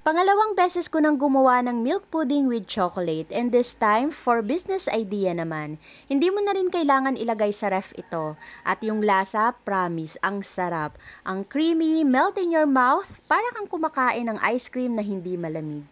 Pangalawang beses ko nang gumawa ng milk pudding with chocolate and this time for business idea naman. Hindi mo na rin kailangan ilagay sa ref ito. At yung lasa, promise, ang sarap. Ang creamy, melt in your mouth, para kang kumakain ng ice cream na hindi malamig.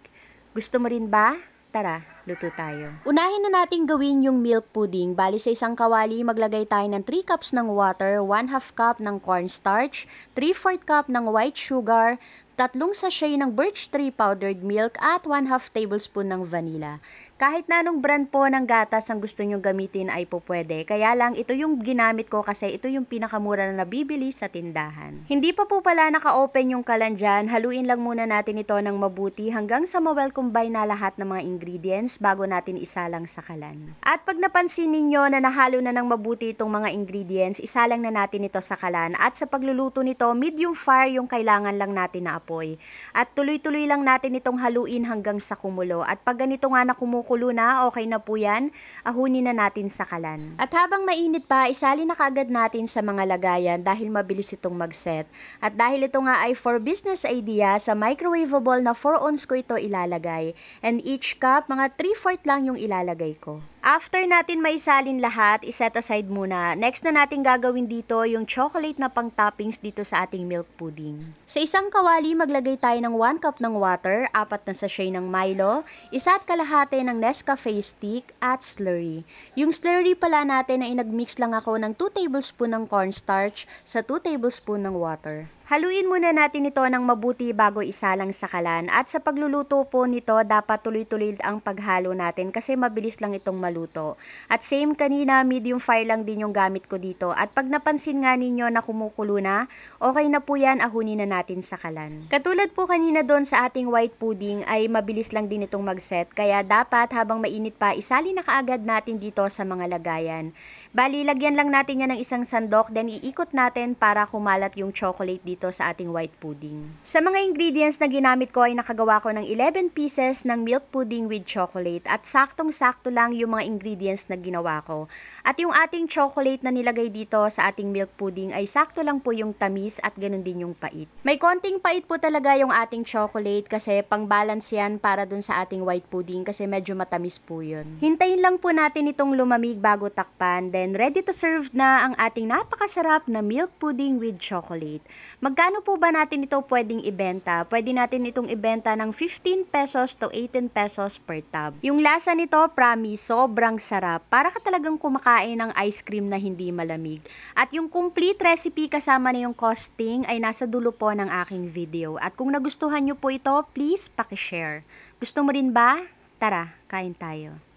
Gusto mo rin ba? Tara! Luto tayo. Unahin na natin gawin yung milk pudding. Bali sa isang kawali, maglagay tayo ng 3 cups ng water, 1 half cup ng cornstarch, 3 4 cup ng white sugar, tatlong sachet ng birch tree powdered milk at 1 half tablespoon ng vanilla. Kahit na anong brand po ng gatas ang gusto nyong gamitin ay po pwede. Kaya lang ito yung ginamit ko kasi ito yung pinakamura na nabibili sa tindahan. Hindi pa po pala naka-open yung kalan dyan. Haluin lang muna natin ito ng mabuti hanggang sa ma-well combine na lahat ng mga ingredients bago natin isalang sa kalan. At pag napansin ninyo na nahalo na ng mabuti itong mga ingredients, isalang na natin ito sa kalan at sa pagluluto nito, medium fire yung kailangan lang natin na apoy. At tuloy-tuloy lang natin itong haluin hanggang sa kumulo. At pag ganito nga na kumukulo na, okay na po yan, ahunin na natin sa kalan. At habang mainit pa, isali na kagad natin sa mga lagayan dahil mabilis itong mag-set. At dahil ito nga ay for business idea, sa microwavable na 4 ounce ko ito ilalagay. And each cup, mga 3 3-4 lang yung ilalagay ko. After natin maisalin lahat, iset aside muna. Next na natin gagawin dito yung chocolate na pang toppings dito sa ating milk pudding. Sa isang kawali, maglagay tayo ng 1 cup ng water, apat na sachet ng Milo, isa at kalahati ng Nescafe stick at slurry. Yung slurry pala natin na inagmix lang ako ng 2 tablespoon ng cornstarch sa 2 tablespoon ng water. Haluin muna natin ito ng mabuti bago isalang sa kalan at sa pagluluto po nito dapat tuloy-tuloy ang paghalo natin kasi mabilis lang itong maluto. At same kanina, medium fire lang din yung gamit ko dito. At pag napansin nga ninyo na kumukulo na, okay na po yan, ahunin na natin sa kalan. Katulad po kanina doon sa ating white pudding ay mabilis lang din itong mag-set. Kaya dapat habang mainit pa, isali na kaagad natin dito sa mga lagayan. Bali, lagyan lang natin yan ng isang sandok, then iikot natin para kumalat yung chocolate dito sa ating white pudding. Sa mga ingredients na ginamit ko ay nakagawa ko ng 11 pieces ng milk pudding with chocolate at saktong-sakto lang yung mga ingredients na ginawa ko. At yung ating chocolate na nilagay dito sa ating milk pudding ay sakto lang po yung tamis at ganun din yung pait. May konting pait po talaga yung ating chocolate kasi pang-balance yan para dun sa ating white pudding kasi medyo matamis po yun. Hintayin lang po natin itong lumamig bago takpan then ready to serve na ang ating napakasarap na milk pudding with chocolate. Magkano po ba natin ito pwedeng ibenta? Pwede natin itong ibenta ng 15 pesos to 18 pesos per tub. Yung lasa nito, promise, sobrang sarap. Para ka talagang kumakain ng ice cream na hindi malamig. At yung complete recipe kasama na yung costing ay nasa dulo po ng aking video. At kung nagustuhan nyo po ito, please pakishare. Gusto mo rin ba? Tara, kain tayo.